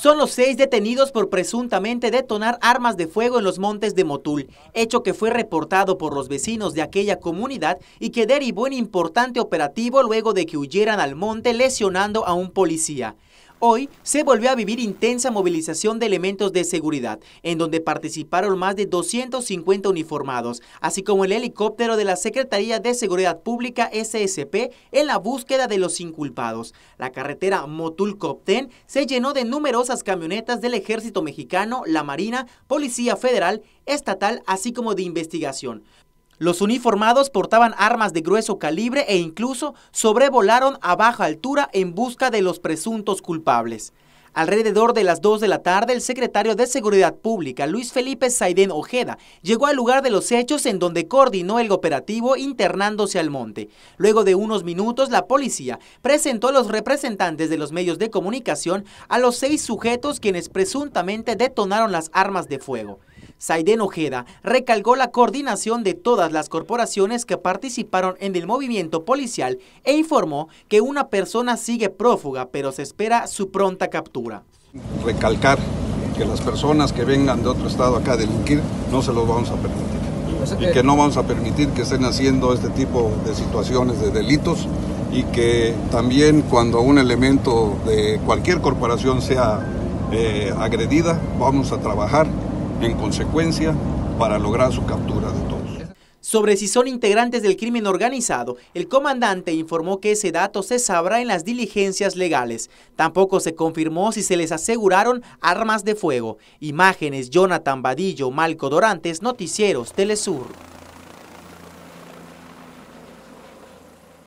Son los seis detenidos por presuntamente detonar armas de fuego en los montes de Motul, hecho que fue reportado por los vecinos de aquella comunidad y que derivó en importante operativo luego de que huyeran al monte lesionando a un policía. Hoy se volvió a vivir intensa movilización de elementos de seguridad, en donde participaron más de 250 uniformados, así como el helicóptero de la Secretaría de Seguridad Pública SSP en la búsqueda de los inculpados. La carretera Motul-Copten se llenó de numerosas camionetas del Ejército Mexicano, la Marina, Policía Federal, Estatal, así como de investigación. Los uniformados portaban armas de grueso calibre e incluso sobrevolaron a baja altura en busca de los presuntos culpables. Alrededor de las 2 de la tarde, el secretario de Seguridad Pública, Luis Felipe Saidén Ojeda, llegó al lugar de los hechos en donde coordinó el operativo internándose al monte. Luego de unos minutos, la policía presentó a los representantes de los medios de comunicación a los seis sujetos quienes presuntamente detonaron las armas de fuego. Saiden Ojeda recalcó la coordinación de todas las corporaciones que participaron en el movimiento policial e informó que una persona sigue prófuga, pero se espera su pronta captura. Recalcar que las personas que vengan de otro estado acá a delinquir no se los vamos a permitir. Y que no vamos a permitir que estén haciendo este tipo de situaciones de delitos y que también cuando un elemento de cualquier corporación sea eh, agredida, vamos a trabajar en consecuencia para lograr su captura de todos. Sobre si son integrantes del crimen organizado, el comandante informó que ese dato se sabrá en las diligencias legales. Tampoco se confirmó si se les aseguraron armas de fuego. Imágenes Jonathan Badillo, Malco Dorantes, Noticieros, Telesur.